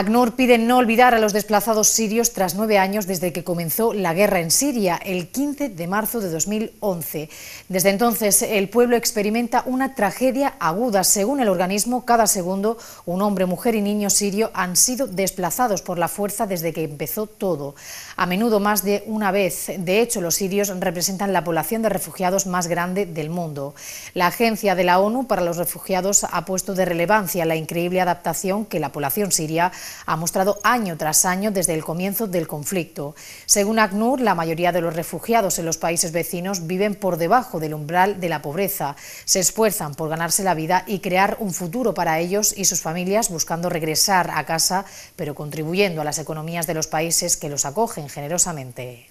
ACNUR pide no olvidar a los desplazados sirios tras nueve años desde que comenzó la guerra en Siria, el 15 de marzo de 2011. Desde entonces, el pueblo experimenta una tragedia aguda. Según el organismo, cada segundo un hombre, mujer y niño sirio han sido desplazados por la fuerza desde que empezó todo. A menudo más de una vez. De hecho, los sirios representan la población de refugiados más grande del mundo. La Agencia de la ONU para los Refugiados ha puesto de relevancia la increíble adaptación que la población siria ha mostrado año tras año desde el comienzo del conflicto. Según ACNUR, la mayoría de los refugiados en los países vecinos viven por debajo del umbral de la pobreza, se esfuerzan por ganarse la vida y crear un futuro para ellos y sus familias buscando regresar a casa, pero contribuyendo a las economías de los países que los acogen generosamente.